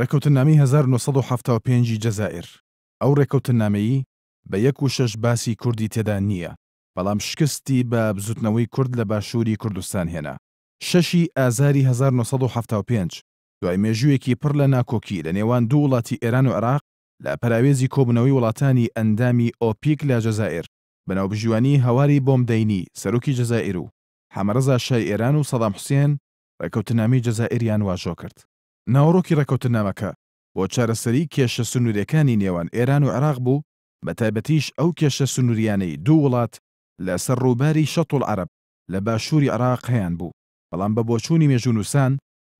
ڕێکوتنامی 1970 جەزائر ئەو ڕێکوتنامەیی بە یەک و شەش باسی کوردی تێدا نییە بەڵام شکستی بە بزوتنەوەی کورد لە باشووری کوردستان هێنا شەشی ئازاری 1975 دوای مێژوویەکی پڕ لە ناکۆکی لە نێوان دوو وڵاتی ئێران و عراق لە پراوێزی کۆبنەوەی وڵاتانی ئەندامی ئۆپیک لە جەزائر بەناوبژیوانی هەواری بۆمدەینی سەرۆکی جەزائر و حەمەرزا شای ئێران و سەدام حوسێن ڕێکەوتنامی جەزائریان واژۆ کرد ناوڕۆکی ڕێکەوتنامەکە بۆ چارەسەری کێشە سنوورەکانی نێوان ئێران و عراق بوو بە تایبەتیش ئەو کێشە سنووریانەی دوو وڵات لە سەر ڕووباری شەتڵ عرب لە باشووری عراق هەیان بوو بەڵام بە بۆچووی مێژونووسان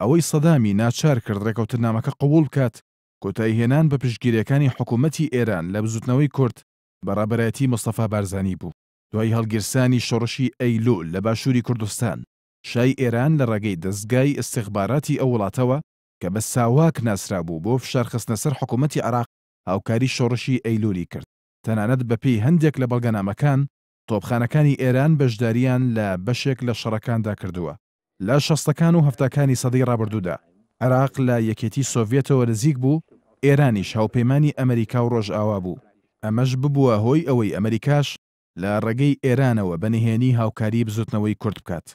ئەوەی سەدامی ناچار کرد ڕێکەوتنامەکە قوول کات کۆتاییهێنان بە پشگیریەکانی حکوومەتی ئێران لە بزوتنەوەی کورد بەڕابەتی مستەفا بارزانانی بوو دوای هەڵگیرسانی شڕشی ئەیلو لە باشووری کوردستان شای ئێران لە ڕێگەی دەستگای استیخباراتی ئەو وڵاتەوە کە بە ساواک ناسرابوو بۆ فشارخستنە سەر حکوومەتتی عراق هاوکاری شۆڕشی ئەیلولی کرد تەنانەت بەپی هەندێک لە بەڵگەنامەکان تۆپخانەکانی ئێران بەشداریان لە بەشێک لە شەڕەکاندا کردووە لە شەستەکان و هەفتەکانی سەدەی ڕابردوودا عراق لە یەکێتی سۆڤێتەوە نزیک بوو ئێرانیش هاوپەیمانی ئەمریکا و ڕۆژئاوا بوو ئەمەش ببووە هۆی ئەوەی ئەمریکاش لە ڕێگەی ئێرانەوە بەنهێنی هاوکاری بزوتنەوەی کورد بکات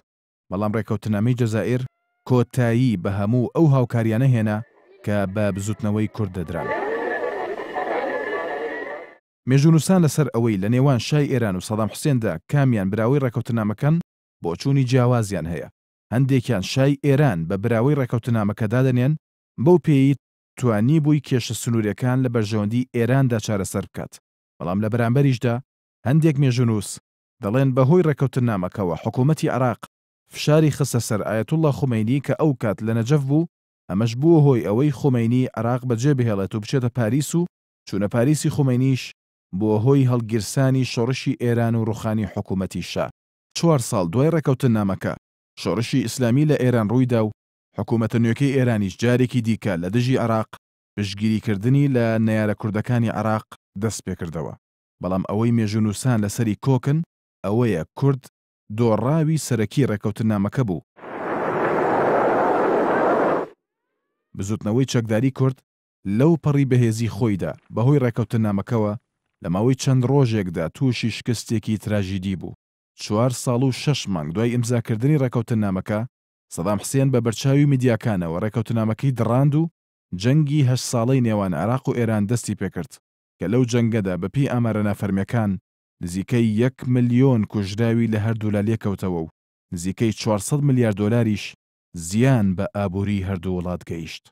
بەڵام ڕێکەوتنامەی جەزائر کۆتایی بە هەموو ئەو هاوکاریانە هێنا کە بە بزوتنەوەی کورد دەدران. مێژونوسان لەسەر ئەوەی لە نێوان شای ئێران و سەدام حوسێندا کامیان براوی ڕێکەوتنامەکەن بۆ چوونی جیاوازیان هەیە هەندێکیان شای ئێران بە براوی ڕێکەوتنامەکەدا دەنێن بەو پێی توانی بووی کێشە سنووریەکان لە بەرژەوەندی ئێراندا چارەسەر بکات بەڵام لە بەرامبەریشدا هەندێک مێژونوس دەڵێن بەهۆی ڕێکەوتنامەکەەوە حکوومەتتی عراق فشاری خستە سەر ئاەتوڵە خومینی کە ئەو کات لە نەجەف بوو ئەمەش بووە هۆی ئەوەی خومینی عراق بەجێ بهێڵێت و بچێتە پاریس و چونە پاریسی خومینیش بۆ هۆی هەڵگیرسانی شۆڕشی ئێران و ڕوخانی حکوومەتی شە چوار ساڵ دوای ڕێکەوتن نامەکە شۆڕشی ئیسلامی لە ئێران ڕوویدا و حکوومەتە نوێکەی ئێرانیش جارێکی دیکە لە دژی عراق پشگیریکردنی لە نەیارە کوردەکانی عراق دەست پێکردەوە بەڵام ئەوەی مێژونوسان لەسەری کۆکن ئەوەیە کورد دۆڕاوی سەرەکی ڕێکەوتنامەکە بوو. بزوتنەوەی چەکداری کورد لەو پەڕی بەهێزی خۆیدا بەهۆی ڕێکەوتنامەکەوە لە ماوەی چەند ڕۆژێکدا تووشی شکستێکی تراژیدی بوو. چوار ساڵ و شش مانگ دوای ئیمزاکردنی ڕێکەوتنامەکە سەدام حسێن بە بەرچاوی میدیاکانەوە ڕێکەوتنامەکەی دڕاند و جەنگی هەش ساڵی نێوان عراق و ئێران دەستی پێکرد کە لەو جەنگەدا بەپی ئامارە نافەرمیەکان نزیکەی یەک ملیۆن کوژراوی لە هەردوو لە لێکەوتەوە و نزیکەی 400 ملیار دۆلاریش زیان بە ئابووری هەردوو وڵات گەیشت